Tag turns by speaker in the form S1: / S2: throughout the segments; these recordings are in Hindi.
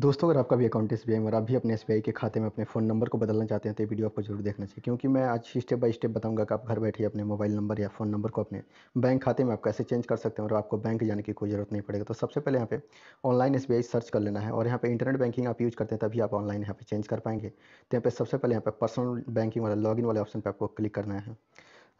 S1: दोस्तों अगर आपका भी अकाउंट एस बी और आप भी अपने एस के खाते में अपने फ़ोन नंबर को बदलना चाहते हैं तो वीडियो आपको जरूर देखना चाहिए क्योंकि मैं आज स्टेप बाय स्टेप बताऊंगा कि आप घर बैठे अपने मोबाइल नंबर या फ़ोन नंबर को अपने बैंक खाते में आप कैसे चेंज कर सकते हैं और आपको बैंक जाने की कोई ज़रूरत नहीं पड़ेगा तो सबसे पहले यहाँ पे ऑनलाइन एस सर्च कर लेना है और यहाँ पर इंटरनेट बैंकिंग आप यूज़ करते हैं तभी आप ऑनलाइन यहाँ पर चेंज कर पाएंगे तो यहाँ पर सबसे पहले यहाँ पर पर्सनल बैंकिंग वाला इन वाले ऑप्शन पर आपको क्लिक करना है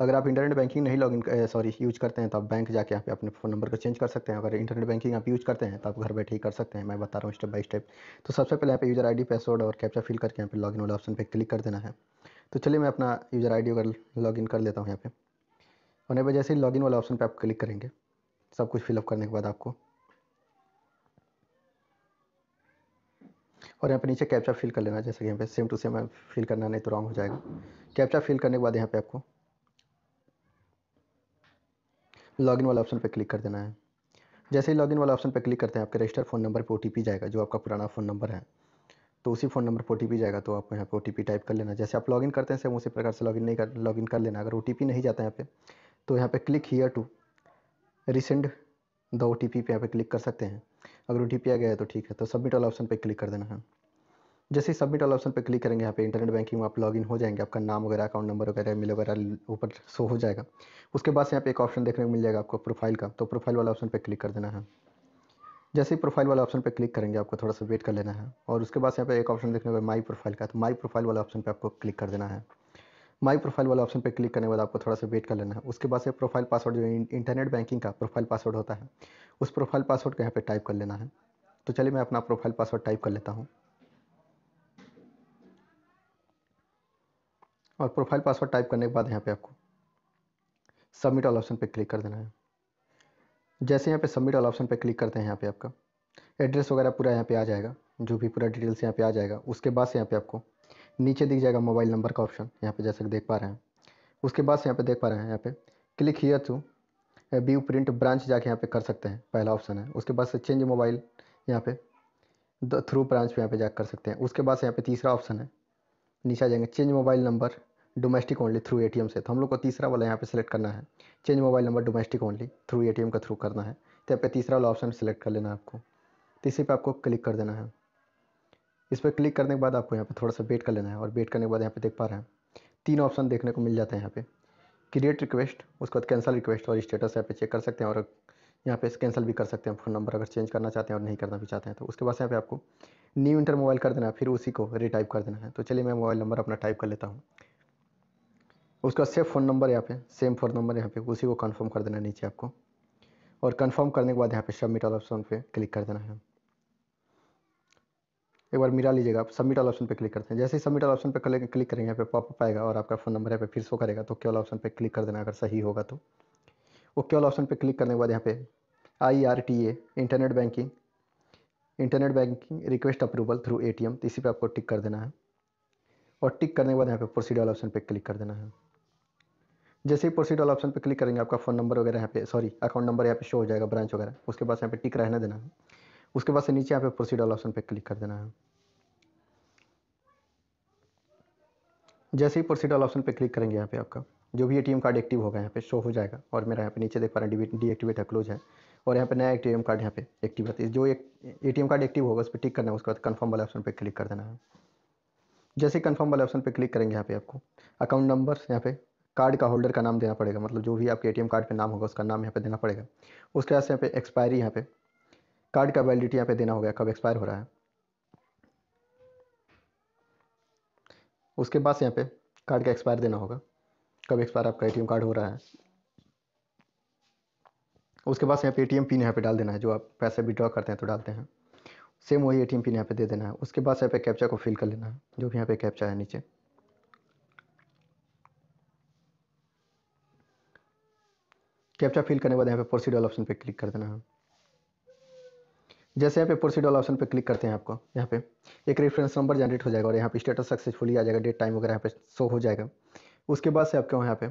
S1: अगर आप इंटरनेट बैंकिंग नहीं लॉगिन सॉरी यूज करते हैं तो आप बैंक जाके यहाँ पे अपने फ़ोन नंबर को चेंज कर सकते हैं अगर इंटरनेट बैंकिंग आप यूज करते हैं तो आप घर बैठे ही कर सकते हैं मैं बता रहा हूँ स्टेप बाई स्टेप तो सबसे पहले यहाँ पे यूज़र आई पासवर्ड और कैप्चा फिल करके यहाँ पे लॉगिन वाला ऑप्शन पर क्लिक कर देना है तो चलिए मैं अपना यूज़र आई अगर लॉगिन कर लेता हूँ यहाँ पे होने पर जैसे ही लॉगिन वाले ऑप्शन पर आप क्लिक करेंगे सब कुछ फिलअप करने के बाद आपको और यहाँ पे नीचे कैप्चा फिल कर लेना जैसे कि यहाँ पे सेम टू सेम फिल करना नहीं तो रॉन्ग हो जाएगा कैप्चा फिल करने के बाद यहाँ पे आपको लॉगिन वाला ऑप्शन पर क्लिक कर देना है जैसे ही लॉगिन वाला ऑप्शन पर क्लिक करते हैं आपके रजिस्टर फ़ोन नंबर पर ओ जाएगा जो आपका पुराना फ़ोन नंबर है तो उसी फ़ोन नंबर पर ओ जाएगा तो आप यहाँ पर ओ टाइप कर लेना जैसे आप लॉगिन करते हैं सेम उसी प्रकार से लॉगिन नहीं कर लॉगिन कर लेना अगर ओ नहीं जाता यहाँ पर तो यहाँ पर click here to resend the O T P पे यहाँ पर क्लिक कर सकते हैं अगर ओ आ गया है तो ठीक है तो सबमिट वाला ऑप्शन पर क्लिक कर देना है जैसे ही सबमिट वाला ऑप्शन पर क्लिक करेंगे यहाँ पे इंटरनेट बैंकिंग में आप लॉगिन हो जाएंगे आपका नाम वगैरह अकाउंट नंबर वगैरह मेल वगैरह ऊपर शो हो जाएगा उसके बाद यहाँ पे एक ऑप्शन देखने को मिल जाएगा आपको प्रोफाइल का तो प्रोफाइल वाला ऑप्शन पे क्लिक कर देना है जैसे ही प्रोफाइल वाला ऑप्शन पे क्लिक करेंगे आपको थोड़ा सा वेट कर लेना है और उसके बाद यहाँ पे एक ऑप्शन देखने को माई प्रोफाइल का तो माई प्रोफाइल वाला ऑप्शन पर आपको क्लिक कर देना है माई प्रोफाइल वाला ऑप्शन पर क्लिक करने के बाद आपको थोड़ा सा वेट कर लेना है उसके बाद से प्रोफाइल पासवर्ड जो इंटरनेट बैंकिंग का प्रोफाइल पासवर्ड होता है उस प्रोफाइल पासवर्ड को यहाँ पर टाइप कर लेना है तो चलिए मैं अपना प्रोफाइल पासवर्ड टाइप कर लेता हूँ और प्रोफाइल पासवर्ड टाइप करने के बाद यहाँ पे आपको सबमिट ऑल ऑप्शन पे क्लिक कर देना है जैसे यहाँ पे सबमिट ऑल ऑप्शन पे क्लिक करते हैं यहाँ पे आपका एड्रेस वगैरह पूरा यहाँ पे आ जाएगा जो भी पूरा डिटेल्स यहाँ पे आ जाएगा उसके बाद से यहाँ पे आपको नीचे दिख जाएगा मोबाइल नंबर का ऑप्शन यहाँ पे जैसे देख पा रहे हैं उसके बाद से यहाँ पे देख पा रहे हैं यहाँ पे click here to be print branch जाके यहाँ पे कर सकते हैं पहला ऑप्शन है उसके बाद से चेंज मोबाइल यहाँ पे थ्रू ब्रांच पे यहाँ पे जा कर सकते हैं उसके बाद से यहाँ पे तीसरा ऑप्शन है नीचे आ जाएंगे change mobile number domestic only through ATM से तो हम लोग को तीसरा वाला यहाँ पे सिलेक्ट करना है change mobile number domestic only through ATM का थ्रू करना है तो यहाँ पे तीसरा वाला ऑप्शन सेलेक्ट कर लेना है आपको तो इसी पर आपको क्लिक कर देना है इस पर क्लिक करने के बाद आपको यहाँ पे थोड़ा सा वेट कर लेना है और वेट करने के बाद यहाँ पे देख पा रहे हैं तीन ऑप्शन देखने को मिल जाते हैं यहाँ पे क्रिएट रिक्वेस्ट उसके बाद कैंसिल रिक्वेस्ट और स्टेटस यहाँ पे चेक कर सकते हैं और यहाँ पे कैंसिल भी कर सकते हैं फ़ोन नंबर अगर चेंज करना चाहते हैं और नहीं करना भी चाहते हैं तो उसके बाद यहाँ पे आपको न्यू इंटर मोबाइल कर देना है फिर उसी को रिटाइप कर देना है तो चलिए मैं मोबाइल नंबर अपना टाइप कर लेता हूँ उसका सेम फ़ोन नंबर यहाँ पे सेम फ़ोन नंबर यहाँ पे उसी को कंफर्म कर देना है नीचे आपको और कंफर्म करने के बाद यहाँ पे सबमिट ऑल ऑप्शन पे क्लिक कर देना है एक बार मिला लीजिएगा आप सबमिट ऑल ऑप्शन पे क्लिक करते हैं जैसे ही सबमिट ऑल ऑप्शन पे क्लिक करेंगे यहाँ पे पॉपअप आएगा और आपका फ़ोन नंबर यहाँ पे फिर शो करेगा तो केवल ऑप्शन पे क्लिक कर देना अगर सही होगा तो ओके वाला ऑप्शन पे क्लिक करने के बाद यहाँ पे I R T A internet banking internet banking request approval through A T M इसी पर आपको टिक कर देना है और टिक करने के बाद यहाँ पे प्रोसीड वाला ऑप्शन पे क्लिक कर देना है जैसे ही प्रोसीड वाला ऑप्शन पर क्लिक करेंगे आपका फ़ोन नंबर वगैरह यहाँ पे सॉरी अकाउंट नंबर यहाँ पे शो हो जाएगा ब्रांच वगैरह उसके बाद यहाँ पे टिक रहने देना है उसके बाद से नीचे यहाँ पे प्रोसीड वाला ऑप्शन पर क्लिक कर देना है जैसे ही प्रोसीड वाला ऑप्शन पर क्लिक करेंगे यहाँ पे आपका जो भी ए कार्ड एक्टिव होगा यहाँ पे शो हो जाएगा और मेरा यहाँ पे नीचे देख पा रहे हैं डीएक्टिवेट है क्लोज है और यहाँ पे नया ए कार्ड यहाँ पे एक्टिव है जो एक ए कार्ड एक्टिव होगा उस पर टिक करना है उसके बाद कन्फर्म वाले ऑप्शन पर क्लिक कर देना है जैसे कन्फर्म वाले ऑप्शन पर क्लिक करेंगे यहाँ पे आपको अकाउंट नंबर यहाँ पे कार्ड का होल्डर का नाम देना पड़ेगा मतलब जो भी आपके एटीएम कार्ड पे नाम होगा उसका नाम यहाँ पे देना पड़ेगा उसके बाद यहाँ पे एक्सपायरी यहाँ पे कार्ड का वैलिडिटी यहाँ पे देना होगा कब एक्सपायर हो रहा है उसके बाद यहाँ पे कार्ड का एक्सपायर देना होगा कब एक्सपायर आपका एटीएम कार्ड हो रहा है उसके बाद यहाँ पे एटीएम पिन यहाँ पे डाल देना है जो आप पैसे विड्रॉ करते हैं तो डालते हैं सेम वही एटीएम पिन यहाँ पे दे देना है उसके बाद यहाँ पे कैप्चा को फिल कर लेना है जो भी यहाँ पे कैप्चा है नीचे कैप्चा फिल करने के बाद यहाँ पे प्रोसीड वाला ऑप्शन पे क्लिक कर देना है जैसे यहाँ पे प्रोसीड वाला ऑप्शन पे क्लिक करते हैं आपको यहाँ पे एक रेफरेंस नंबर जनरेट हो जाएगा और यहाँ पे स्टेटस सक्सेसफुली आ जाएगा डेट टाइम वगैरह यहाँ पे शो हो जाएगा उसके बाद से आपके यहाँ पे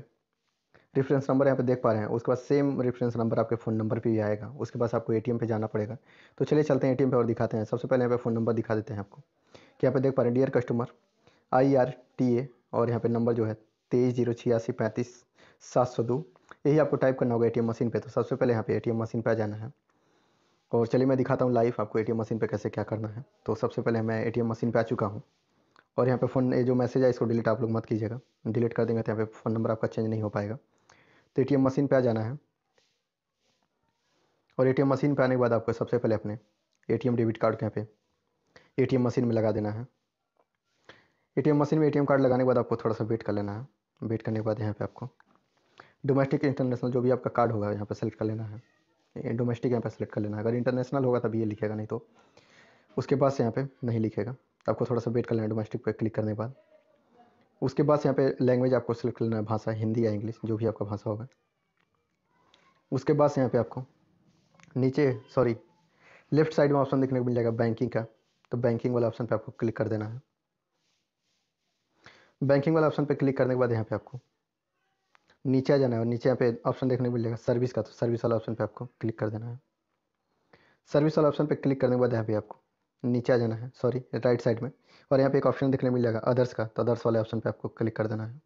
S1: रेफरेंस नंबर यहाँ पे देख पा रहे हैं उसके बाद सेम रेफरेंस नंबर आपके फ़ोन नंबर पर भी आएगा उसके बाद आपको एम पे जाना पड़ेगा तो चलिए चलते हैं एम पे और दिखाते हैं सबसे पहले यहाँ पे फ़ोन नंबर दिखा देते हैं आपको कि यहाँ पे देख पा रहे हैं dear customer I R T A और यहाँ पे नंबर जो है तेईस जीरो छियासी पैंतीस सात सौ दो यही आपको टाइप करना होगा ए मशीन पर तो सबसे पहले यहाँ पे ए मशीन पे आ जाना है और चलिए मैं दिखाता हूँ लाइव आपको एटीएम मशीन पर कैसे क्या करना है तो सबसे पहले मैं ए मशीन पर आ चुका हूँ और यहाँ पे फ़ोन ये जो मैसेज है इसको डिलीट आप लोग मत कीजिएगा डिलीट कर देंगे तो यहाँ पे फ़ोन नंबर आपका चेंज नहीं हो पाएगा तो ए मशीन पे आ जाना है और ए मशीन पे आने के बाद आपको सबसे पहले अपने ए डेबिट कार्ड के यहाँ पे ए मशीन में लगा देना है ए मशीन में ए कार्ड लगाने के बाद आपको थोड़ा सा वेट कर लेना है वेट करने के बाद यहाँ पर आपको डोमेस्टिक इंटरनेशनल जो भी आपका कार्ड होगा यहाँ पर सेलेक्ट कर लेना है डोमेस्टिक यहाँ पर सेलेक्ट कर लेना है अगर इंटरनेशनल होगा तभी ये लिखेगा नहीं तो उसके बाद से यहाँ पर नहीं लिखेगा आपको थोड़ा सा वेट कर लेना है डोमेस्टिक पर क्लिक करने के बाद उसके बाद यहाँ पे लैंग्वेज आपको सेलेक्ट कर लेना है भाषा हिंदी या इंग्लिश जो भी आपका भाषा होगा उसके बाद से यहाँ पे आपको नीचे सॉरी लेफ्ट साइड में ऑप्शन देखने को मिल जाएगा बैंकिंग का तो बैंकिंग वाला ऑप्शन पे आपको क्लिक कर देना है बैंकिंग वाला ऑप्शन पे क्लिक करने के बाद यहाँ पे आपको नीचे जाना है और नीचे यहाँ पे ऑप्शन देखने को मिलेगा सर्विस का तो सर्विस वाला ऑप्शन पे आपको क्लिक कर देना है सर्विस वाला ऑप्शन पे क्लिक करने के बाद यहाँ पे आपको नीचे जाना है सॉरी राइट साइड में और यहाँ पे एक ऑप्शन देखने को मिल जाएगा अदर्स का तो अदर्स वाले ऑप्शन पे आपको क्लिक कर देना है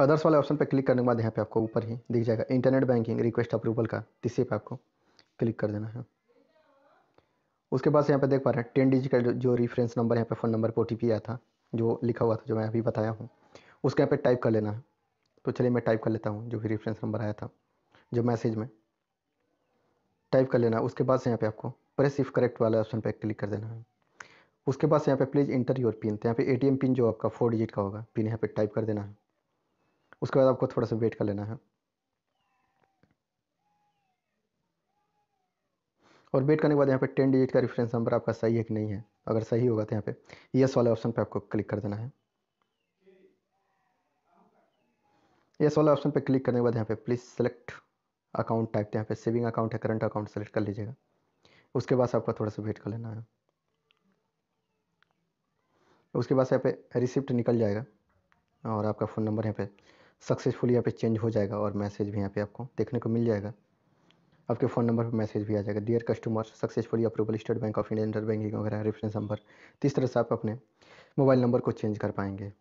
S1: अदर्स वाले ऑप्शन पर क्लिक करने के बाद यहाँ पे आपको ऊपर ही दिख जाएगा इंटरनेट बैंकिंग रिक्वेस्ट अप्रूवल का इसी पे आपको क्लिक कर देना है उसके बाद यहाँ पे देख पा रहे हैं टेन डिजिट का जो, रिफरेंस नंबर यहाँ पे फ़ोन नंबर पर ओ आया था जो लिखा हुआ था जो मैं अभी बताया हूँ उसके यहाँ पे टाइप कर लेना है तो चलिए मैं टाइप कर लेता हूँ जो भी रेफरेंस नंबर आया था जो मैसेज में टाइप कर लेना है उसके बाद से यहाँ पे आपको प्रेस इफ करेक्ट वाला ऑप्शन पे क्लिक कर देना है उसके बाद से यहाँ पे प्लीज़ इंटर योर पिन तो यहाँ पे एटीएम पिन जो आपका फोर डिजिट का होगा पिन यहाँ पे टाइप कर देना है उसके बाद आपको थोड़ा सा वेट कर लेना है और वेट करने के बाद यहाँ पे टेन डिजिट का रेफरेंस नंबर आपका सही है कि नहीं है अगर सही होगा तो यहाँ पे यस वाले ऑप्शन पे आपको क्लिक कर देना है यस वाला ऑप्शन पे क्लिक करने के बाद यहाँ पे प्लीज़ सेलेक्ट अकाउंट टाइप यहाँ पे सेविंग अकाउंट है करंट अकाउंट सेलेक्ट कर लीजिएगा उसके बाद आपका थोड़ा सा वेट कर लेना है उसके बाद यहाँ पे रिसिप्ट निकल जाएगा और आपका फ़ोन नंबर यहाँ पे सक्सेसफुल यहाँ पे चेंज हो जाएगा और मैसेज भी यहाँ पे आपको देखने को मिल जाएगा आपके फ़ोन नंबर पर मैसेज भी आ जाएगा dear customer successfully approval State Bank of India inter banking वगैरह रेफरेंस नंबर तो इस तरह से आप अपने मोबाइल नंबर को चेंज कर पाएंगे